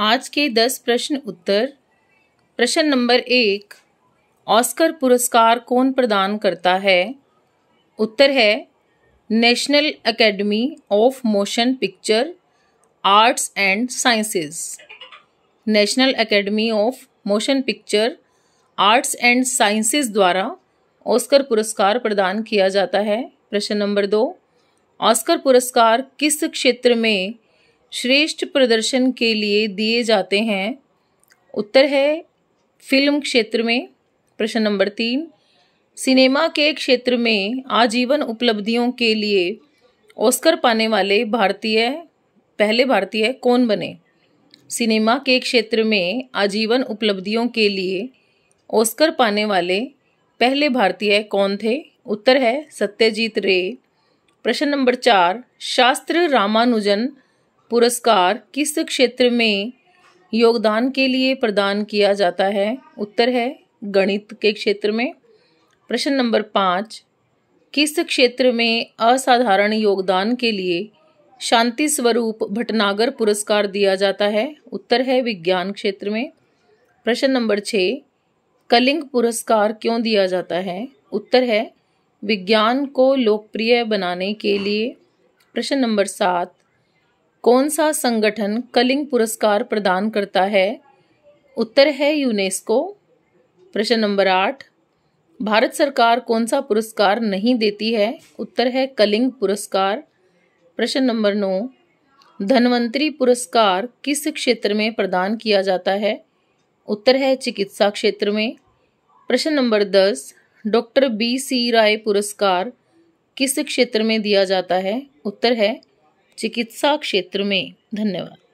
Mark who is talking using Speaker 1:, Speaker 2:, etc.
Speaker 1: आज के दस प्रश्न उत्तर प्रश्न नंबर एक ऑस्कर पुरस्कार कौन प्रदान करता है उत्तर है national academy of motion picture arts and sciences national academy of motion picture arts and sciences द्वारा ऑस्कर पुरस्कार प्रदान किया जाता है प्रश्न नंबर दो ऑस्कर पुरस्कार किस क्षेत्र में श्रेष्ठ प्रदर्शन के लिए दिए जाते हैं उत्तर है फिल्म क्षेत्र में प्रश्न नंबर तीन सिनेमा के क्षेत्र में आजीवन उपलब्धियों के लिए ऑस्कर पाने वाले भारतीय पहले भारतीय कौन बने सिनेमा के क्षेत्र में आजीवन उपलब्धियों के लिए ऑस्कर पाने वाले पहले भारतीय कौन थे उत्तर है सत्यजीत रे प्रश्न नंबर चार शास्त्र रामानुजन पुरस्कार किस क्षेत्र में योगदान के लिए प्रदान किया जाता है उत्तर है गणित के क्षेत्र में प्रश्न नंबर पाँच किस क्षेत्र में असाधारण योगदान के लिए शांति स्वरूप भटनागर पुरस्कार दिया जाता है उत्तर है विज्ञान क्षेत्र में प्रश्न नंबर छः कलिंग पुरस्कार क्यों दिया जाता है उत्तर है विज्ञान को लोकप्रिय बनाने के लिए प्रश्न नंबर सात कौन सा संगठन कलिंग पुरस्कार प्रदान करता है उत्तर है यूनेस्को प्रश्न नंबर आठ भारत सरकार कौन सा पुरस्कार नहीं देती है उत्तर है कलिंग पुरस्कार प्रश्न नंबर नौ धनवंतरी पुरस्कार किस क्षेत्र में प्रदान किया जाता है उत्तर है चिकित्सा क्षेत्र में प्रश्न नंबर दस डॉक्टर बी सी राय पुरस्कार किस क्षेत्र में दिया जाता है उत्तर है चिकित्सा क्षेत्र में धन्यवाद